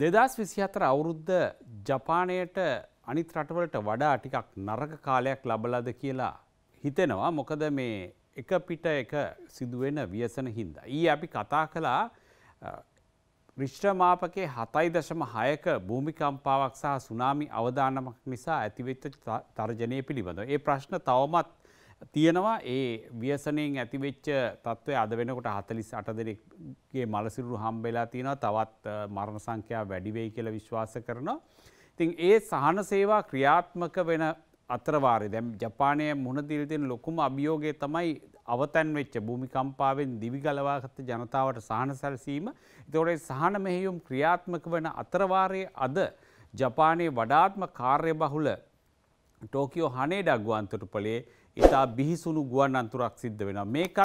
දෙදස් විසි අතර අවුරුද්ධ ජපානයට අනිත් රටවලට වඩා ටිකක් නරක කාලයක් ලබලද කියලා හිතෙනවා මොකද මේ එක පිට එක සිදුවෙන වියසන හින්දා. ඊ අපි කතා කළා රිෂ්ට්‍රමාපකේ හතයි දශම හයක භූමිකම්පාවක් සහ සුනාමි අවධානමක් නිසා ඇතිවෙච්ච තර්ජනය පිළිබඳ. ඒ ප්‍රශ්න තවමත් තියෙනවා ඒ ව්‍යසනයෙන් ඇතිවෙච්ච තත්ත්වය අද වෙනකොට හතලිස් අට දෙනෙක්ගේ මලසිරු හම්බෙලා තියෙනවා තවත් මරණ සංඛ්‍යා වැඩිවෙයි කියල විශ්වාස කරනවා. ඉතින් ඒ සහන සේවා ක්‍රියාත්මක වෙන අතරවාරය දැම් ජපානය මුහුණදිරිතින් ලොකුම අභියෝගය තමයි අවතැන් වෙච්ච භූමිකම්පාවෙන් දිවිගලවාගත ජනතාවට සහන සැලසීම තොරේ සහන මෙහෙයුම් ක්‍රියාත්මක වන අතරවාරය අද ජපානයේ වඩාත්ම කාර්ය බහුල ටෝකියෝ හනේ ඩක්ගුවන්තුටු පලේ ඉතා බිහිසුණු ගුවන් අන්තුරක් සිද්ධ වෙන. මේකත්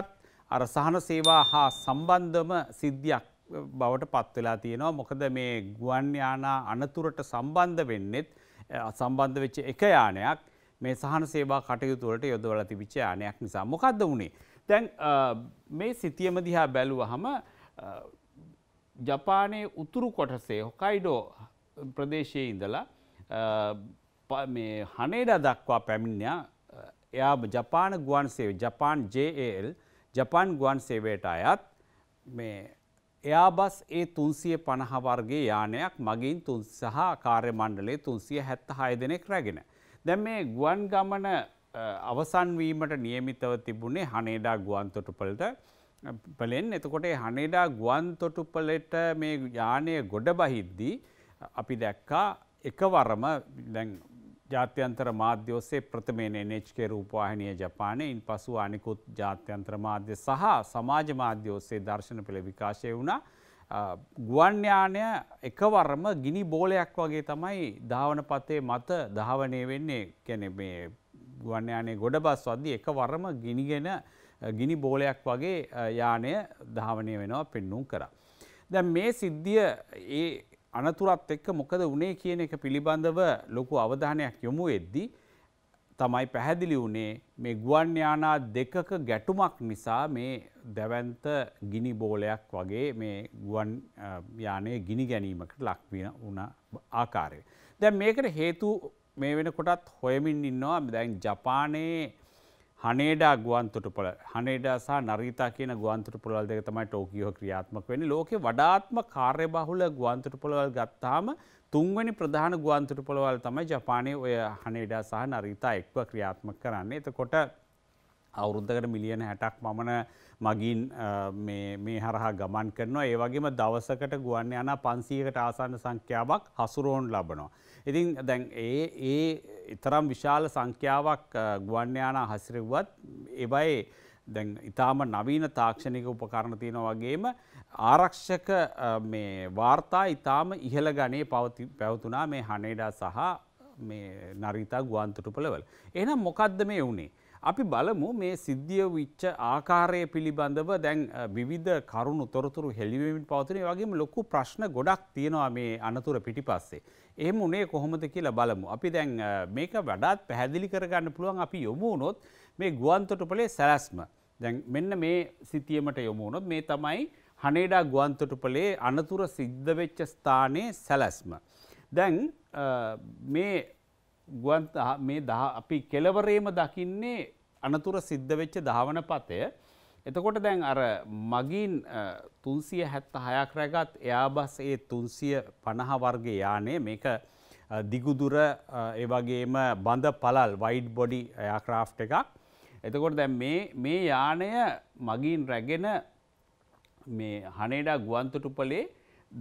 අර සහන සේවා හා සම්බන්ධම සිද්ධියක් බවට පත්වෙලා තියෙනවා මොකද මේ ගුවන්යානා අනතුරට සම්බන්ධ වෙන්නෙත් සම්බන්ධ වෙච්ච එක යානයක් මේ සහන සේවා කටයුතුවලට යොදවල තිබිච්ච යානයක් නිසා මොකක්ද වුණේ. දැන් මේ සිතියම දිහා බැලුවහම ජපානයේ උතුරු කොටසේ හොකයිඩෝ ප්‍රදේශයේ ඉඳලා හනේඩා දක්වා පැමිණ්‍යා එයා ජපාන ගුවන් සේ ජපාන් ජල් ජපාන් ගුවන් සේවයට අයත් මේ එයා බස් ඒ තුන්සිය පණහවර්ගේ යානයක් මගින් තුන් සහ කාර්ය මණ්ඩලේ තුන්සිය හැත්ත හය දෙනෙක් රැගෙන. දැම් මේ ගුවන් ගමන අවසන්වීමට නියමිතව තිබුණේ හනේඩා ගුවන්තොටුපලට පලෙන් එතකොට හනේඩා ගුවන්තොටුපලට මේ යානය ගොඩ බහිද්දී අපි දැක්කා එකවරම දැන් ජාත්‍යන්තර මාධ්‍ය ඔස්සේ ප්‍රථමයෙන් NHK රූපවාහිනිය ජපානය ඉන් පසු අනිකුත් ජාත්‍යන්තර මාධ්‍ය සහ සමාජ මාධ්‍ය ඔස්සේ දර්ශන පෙළ විකාශය වුණා. ගුවන්්‍යානය එකවරම ගිනි බෝලයක් වගේ තමයි ධාවන පතේ මත ධාවනය වෙන්නේ කැන මේ ගුවන්්‍යානේ ගොඩ බස් වද්දි එක වරම ගිනිගෙන ගිනි බෝලයක් වගේ යානය ධාවනය වෙනවා පෙන්නුම් කරා. දැ මේ සිද්ධිය ඒ අනතුරත් එක්ක මොකද උනේ කියන එක පිළිබඳව ලොකු අවධානයක් යොමු එද්දී තමයි පැහැදිලි වුණේ මේ ගුවන් යානා දෙකක ගැටුමක් නිසා මේ දැවන්ත ගිනි බෝලයක් වගේ මේ ගුවන් යානය ගිනි ගැනීමකට ලක්වින වුණ ආකාරය. දැන් මේකට හේතු මේ වෙනකොටත් හොයමින් ඉන්නවා දැන් ජපානයේ හනේඩා ගුවන්තුටපොල හනේඩා සහ නරීතා කියන ගුවන්තුටපොළවල් දෙක තමයි ටෝකියෝ ක්‍රියාත්මක වෙන්නේ. ලෝකේ වඩාත්ම කාර්යබහුල ගුවන්තුටපොළවල් ගත්තාම තුන්වෙනි ප්‍රධාන ගුවන්තුටපොළවල් තමයි ජපානයේ ඔය හනේඩා සහ නරීතා එක්ව ක්‍රියාත්මක කරන්නේ. එතකොට අවුරුද්දකට මිලියන 60ක් මමන මගින් මේ මේ හරහා ගමන් කරනවා. ඒ වගේම දවසකට ගුවන් යානා 500කට ආසන්න සංඛ්‍යාවක් හසුරවන ලබනවා. ඉතින් දැන් ඒ ඒ ඉතරම් විශාල සංඛ්‍යාවක් ගුවන්්‍යයානා හසිරව්වත් එබයි දැන් ඉතාම නවීන තාක්ෂණික උපකරණ තියෙන වගේම ආරක්ෂක වාර්තා ඉතාම ඉහළ ගනේ පවති පැවතුනා මේ හනේඩා සහ නරිතා ගුවන්තුටු පළවල. එනම් මොකක්ද මේ වුණේ. අපි බලමු මේ සිද්ධිය විච්ච ආකාරය පිළිබඳව දැන් විවිධ කරුණු තොරතුරු හෙළිවීමින් පවතිනේ වගේම ලොකු ප්‍රශ්න ගොඩක් තියෙනවා මේ අනතුර පිටිපස්සේ. එහෙම උනේ කොහොමද කියලා බලමු. අපි දැන් මේක වඩාත් පැහැදිලි කරගන්න පුළුවන් අපි යොමු වුණොත් මේ ගුවන්තොටුපලේ සැලැස්ම. දැන් මෙන්න මේ සිතියමට යොමු වුණොත් මේ තමයි හනේඩා ගුවන්තොටුපලේ අනතුර සිද්ධ වෙච්ච ස්ථානයේ සැලැස්ම. දැන් මේ ගුවන් මේ අපි කෙලවරේම දකින්නේ අනතුර සිද්ධ වෙච්ච ධාවන පතය. එතකොට දැන් අර මගින් තුන්සිය හැත්ත හයක් රැගත් එයාබස් ඒ තුන්සිය පණහ වර්ග යානේ මේක දිගුදුර ඒවගේම බඳ පලල් වයිඩ් බොඩි යාක්‍රාෆ් එකක්. එතකොට දැන් මේ යානය මගින් රැගෙන මේ හනේඩා ගුවන්තුටුපලේ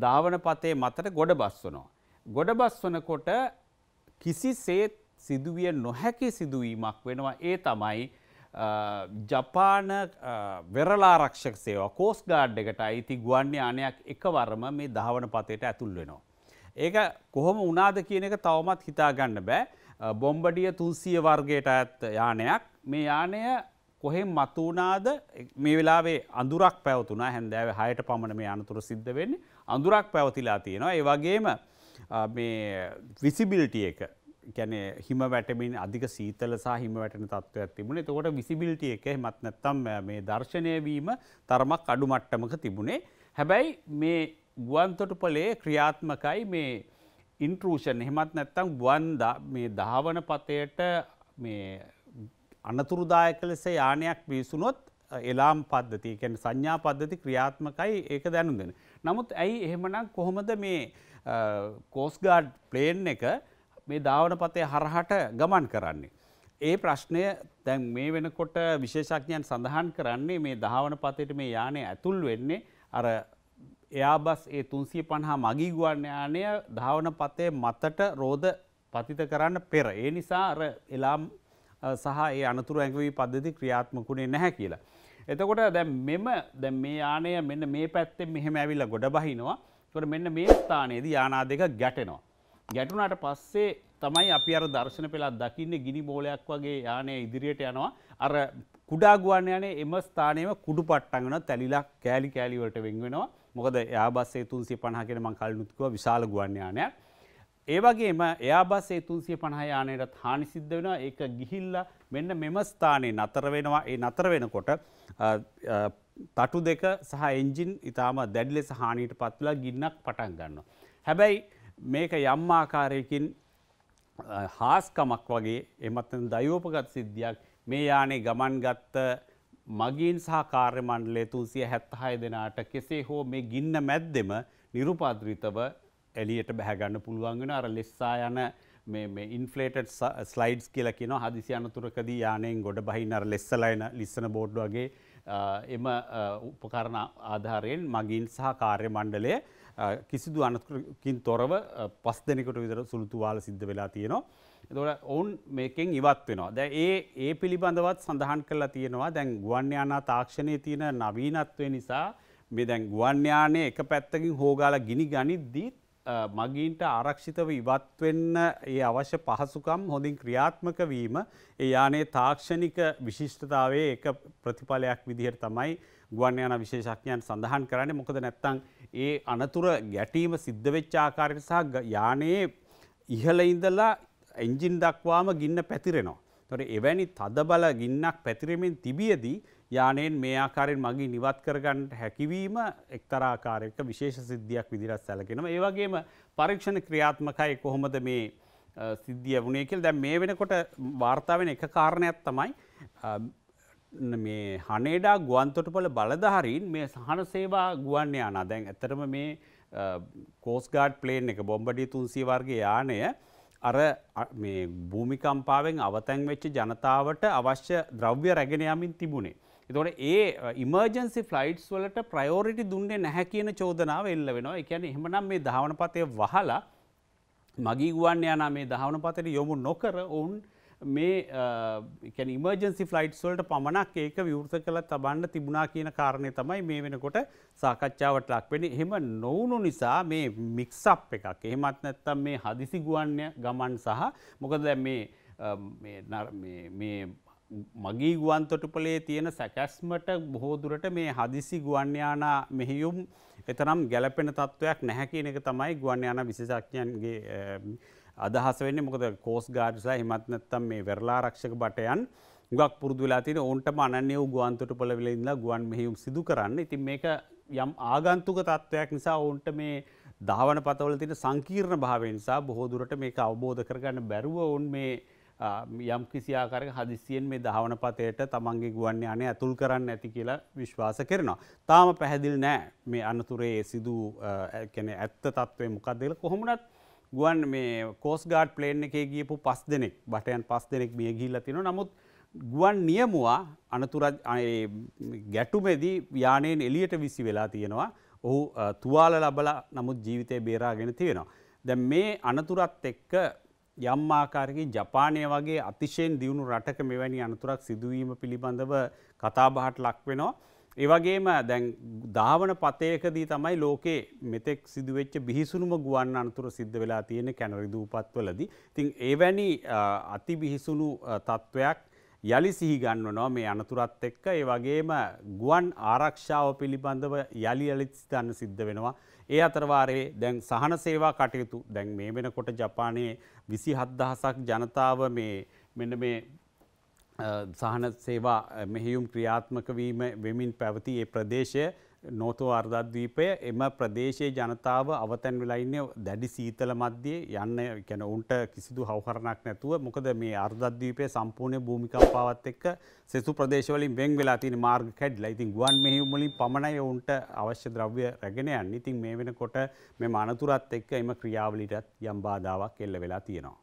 ධාවන පතේ මතට ගොඩ බස් වනවා. ගොඩ බස් වනකොට කිසි සේත් සිදුවිය නොහැකි සිදුවීමක් වෙනවා ඒ තමයි ජපාන වෙරලාරක්ෂක සේවා කෝස් ගාඩ් එකට අයිති ගුවන් යානයක් එකවරම මේ දහවන පතයට ඇතුල් වෙනවා. ඒක කොහොම වුණාද කියන එක තවමත් හිතාගන්න බෑ බොම්බඩිය තුන්සිය වර්ගයට ඇත් යානයක් මේ යානය කොහෙන් මතුනාද මේ වෙලාවේ අඳුරක් පැවතුනා හැන්දෑව හයට පමණ මේ අනතුර සිද්ධ වෙන්නේ අඳුරක් පැවතිලා තියෙනවා ඒ වගේම මේ විසිබිලිටිය එක ගැන හිම වැටමින් අධික සීතල සහ හිම වැටන තත්ත්වයක් තිබුණේ තකොට විසිබිලිටිය එක හෙමත් නැත්තම් මේ දර්ශනය වීම තරමක් අඩු මට්ටමක තිබුණේ හැබැයි මේ ගුවන්තොටුපලේ ක්‍රියාත්මකයි මේ ඉන්ට්‍රූෂන් හෙමත් නැත්තං ගුවන් මේ දහවන පතයට මේ අනතුරුදායක ලෙස යානයක් පිවිසුනොත් එලාම් පද්ධති කැන සංඥා පද්ධති ක්‍රියාත්මකයි ඒක දැනු දෙෙන. නමුත් ඇයි එහෙමනම් කොහොමද මේ කෝස්ගාඩ් ප්ලේන් එක මේ දාවන පතේ හරහට ගමන් කරන්නේ. ඒ ප්‍රශ්නය දැන් මේ වෙනකොට විශේෂඥයන් සඳහන් කරන්නේ මේ දහවන පතයට මේ යානය ඇතුල් වෙන්නේ අර එයාබස් ඒ තුන්සිය පණහා මගී ගුවන් යානය ධාවන පතේ මතට රෝධ පතිත කරන්න පෙර. ඒ නිසා අර එලාම් සහ ඒ අනතුර ඇඟවී පද්ධති ක්‍රියාත්මකුණේ නැහැ කියලා. එතකොට දැ මෙම දැ මේ යානය මෙන්න මේ පැත්තෙන් මෙහෙම ඇවිල්ල ගොඩ බහිනවා තොට මෙන්න මේ ස්ථානයේද යානා දෙක ගැටෙනවා. ගැටුනාට පස්සේ තමයි අපි අර දර්ශන පෙළත් දකින්න ගිනි බෝලයක් වගේ යානය ඉදිරියට යනවා අර කුඩාගුවන් යනේ එම ස්ථානයම කුඩු පට්ටගෙන තැලිලා කෑලි කෑලිවලට වෙන් වෙනවා මොකද යාබස්සේ තුන්සේ පණහගෙන මං කල්නුත්කව විශාල ගුවන් යානයක්. ඒවගේම එයාබස් ඒතුන්සිය පණහ යානයටත් හානි සිද්ධ වෙනවා ඒක ගිහිල්ල මෙන්න මෙම ස්ථානයේ නතර වෙනවා ඒ නතර වෙනකොට තටු දෙක සහ එන්ජින් ඉතාම දැඩිලෙස හානියට පත්වලා ගින්නක් පටන් ගන්නවා. හැබැයි මේක යම් ආකාරයකින් හාස්කමක් වගේ එමත්තන දයෝපගත් සිද්ධියක් මේ යානේ ගමන් ගත්ත මගින් සහ කාර්ය මණ්ඩලය තුන්සිය හැත්තහය දෙනාට කෙසේ හෝ මේ ගින්න මැද්දෙම නිරුපාද්‍රිතව එලියට බැහැගන්න පුළුවන් වෙන අර ලෙස්සා යන ඉන්ෆලේට ස්ලයිඩ්ස් කියලා කියන හදිසි අනතුරකදී යානයෙන් ගොඩ බහින්නර ලෙස්සලයින ලිස්සන බෝඩ් වගේ එම උපකරණ ආධාරයෙන් මගින් සහ කාර්ය මණ්ඩලය කිසිදු අනතුරකින් තොරව පස් දෙනෙකට විතර සුළුතුවාල සිද්ධ වෙලා තියෙනවා. එතකොට ඔවුන් මේකෙන් ඉවත් වෙනවා. දැන් ඒ ඒ පිළිබඳවත් සඳහන් කරලා තියෙනවා. දැන් ගුවන් යානා තාක්ෂණයේ තියෙන නවීනත්වය නිසා මේ දැන් ගුවන් යානයේ එක පැත්තකින් හෝගාලා ගිනි ගනිද්දී මගීන්ට ආරක්ෂිතව ඉවත්වෙන්න ඒ අවශ්‍ය පහසුකම් හොඳින් ක්‍රියාත්මක වීම ඒ යානේ තාක්ෂණික විශිෂ්ටතාවේ එක ප්‍රතිඵලයක් විදිහට තමයි ගුවන් යන විශේෂඥයන් සඳහන් කරන්නේ මොකද නැත්තම් ඒ අනතුර ගැටීම සිද්ධ වෙච්ච ආකාරයට සහ යානයේ ඉහළ ඉඳලා එන්ජින් දක්වාම ගින්න පැතිරෙනවා. ඒතොර එවැනි තදබල ගින්නක් පැතිරෙමින් තිබියදී යානයෙන් මේ ආකාරයෙන් මගේ නිවත් කරගන්නට හැකිවීම එක්තරාකාරයක විශේෂ සිද්ධියක් විදිරත් සැලකෙනවා. ඒවගේම පරීක්ෂණ ක්‍රියාත්මකයි කොහොමද මේ සිද්ධිය වුණේ කියල් දැ මේ වෙනකොට වාර්තාවෙන එක කාරණයක් තමයි මේ හනේඩා ගුවන්තොටපොල බලදහරින් මේ සහන සේවා ගුවන් යානා දැන් ඇතරම මේ කෝස්ගාඩ් ප්ලේන් එක බොම්බඩිය තුන්සේ වර්ගේ යානය අර භූමිකම්පාවෙන් අවතැන් වෙච්ච ජනතාවට අවශ්‍ය ද්‍රව්‍ය රැගෙනයමින් තිබුණේ. එතකොට ඒ ඉමර්ජන්සි ෆ්ලයිට්ස් වලට ප්‍රයෝරිටි දුන්නේ නැහැ කියන චෝදනාව එල්ල වෙනවා. ඒ කියන්නේ එහෙමනම් මේ ධාවනපතේ වහලා මගී ගුවන් යානා මේ ධාවනපතේට යොමු නොකර ඔවුන් මේ කියන්නේ ඉමර්ජන්සි ෆ්ලයිට්ස් වලට පමණක් ඒක විවෘත කළ තබන්න තිබුණා කියන කාරණේ තමයි මේ වෙනකොට සාකච්ඡාවට ලක් වෙන්නේ. එහෙම නොවුණු නිසා මේ මික්ස් අප් එකක්. එහෙමත් නැත්නම් මේ හදිසි ගුවන් ගමන් සහ මොකද දැන් මේ මේ මගේ ගුවන් තොටුපලේ තියෙන සැකැස්මට බොහෝදුරට මේ හදිසි ගුවන්්‍යානා මෙහියුම් එතරම් ගැලපෙන තත්ත්වයක් නැහැ කියන එක තමයි ගුවන්්‍යාන විශේෂඥයන්ගේ අදහස වෙන්නේ මොකද කෝස් ගාඩ්සා හිමත් නැත්තම් මේ වෙරලා රක්ෂක බටයන් ගක් පුරදු වෙලා තියෙන ඔවුන්ටම අනන්‍ය වූ ගුවන් තොටුපළ වල ඉඳලා ගුවන් මෙහෙයුම් සිදු කරන්න. ඉතින් මේක යම් ආගන්තුක තත්ත්වයක් නිසා ඔවුන්ට මේ ධාවන පතවල තියෙන සංකීර්ණ භාවය නිසා බොහෝ දුරට මේක අවබෝධ කරගන්න බැරුව ඔවුන් මේ යම් කිසිආකාරක හදිසියෙන් මේ දහවන පතයට තමන්ගේ ගුවන් යනය ඇතුල් කරන්න ඇති කියලා විශ්වාස කරනවා. තාම පැහැදිල් නෑ මේ අනතුරේ සිදු කැන ඇත්ත තත්වය මොකක්දල කොහොමටත් ගුවන් මේ කෝස් ගාඩ් ප්ලේන් එකේ ගියපු පස් දෙනෙක් බටයන් පස් දෙනෙක් මිය ගිල්ල තින නමුත් ගුවන් නියමුවා අනතුර ගැටුමෙදී යානයෙන් එලියට විසි වෙලා තියෙනවා ඔහු තුවාල ලබලා නමුත් ජීවිතය බේරාගෙන තියෙනවා. දැ මේ අනතුරත් එක්ක යම් ආකාරකින් ජපානය වගේ අතිශයෙන් දියුණු රටක මෙවැනි අනතුරක් සිදුවීම පිළිබඳව කතාබහට ලක් වෙනවා. ඒවගේම දැන් ධාවන පතයකදී තමයි ලෝකේ මෙතෙක් සිදුවෙච්ච බිහිසුණුම ගුවන් අනතුර සිද්ධ වෙලා තියෙන කැනරිදූපත්වලදී. තින් ඒවැනි අති බිහිසුණු තත්ත්වයක් යළි සිහිගන්නනවා මේ අනතුරත් එක්ක ඒ වගේම ගුවන් ආරක්ෂාව පිළිබඳව යළි යළිත් සිතන්න සිද්ධ වෙනවා. ඒ අතරවාරයේ දැන් සහන සේවා කටයුතු දැන් මේ වෙනකොට ජපානයේ විසි හත්දහසක් ජනතාව මේ මෙන්න මේ සහන සේවා මෙහියුම් ක්‍රියාත්මක වීම වෙමින් පැවති ඒ ප්‍රදේශය නෝතෝ අර්ධද්වීපය එම ප්‍රදේශයේ ජනතාව අවතැන් වෙලයින්නේ දැඩි සීතල මධ්‍යයේ යන්න කැන උන්ට කිසිදු හවහරණක් නැතුව මොකද මේ අර්ධද්වීපය සම්පූර්ණය භූමිකම්පාවත් එක්ක සෙසු ප්‍රදේශවලින් බෙන් වෙලා තින මාර්ග කැඩ්ල ඉතින් ගුවන් මෙහිමුලින් පමණයි ඔවුන්ට අවශ්‍ය ද්‍රව්‍ය රැගෙන යන්න ඉතින් මේ වෙනකොට මේ අනතුරත් එක්ක එම ක්‍රියාවලිටත් යම් බාධාවක් එල්ල වෙලා තියෙනවා.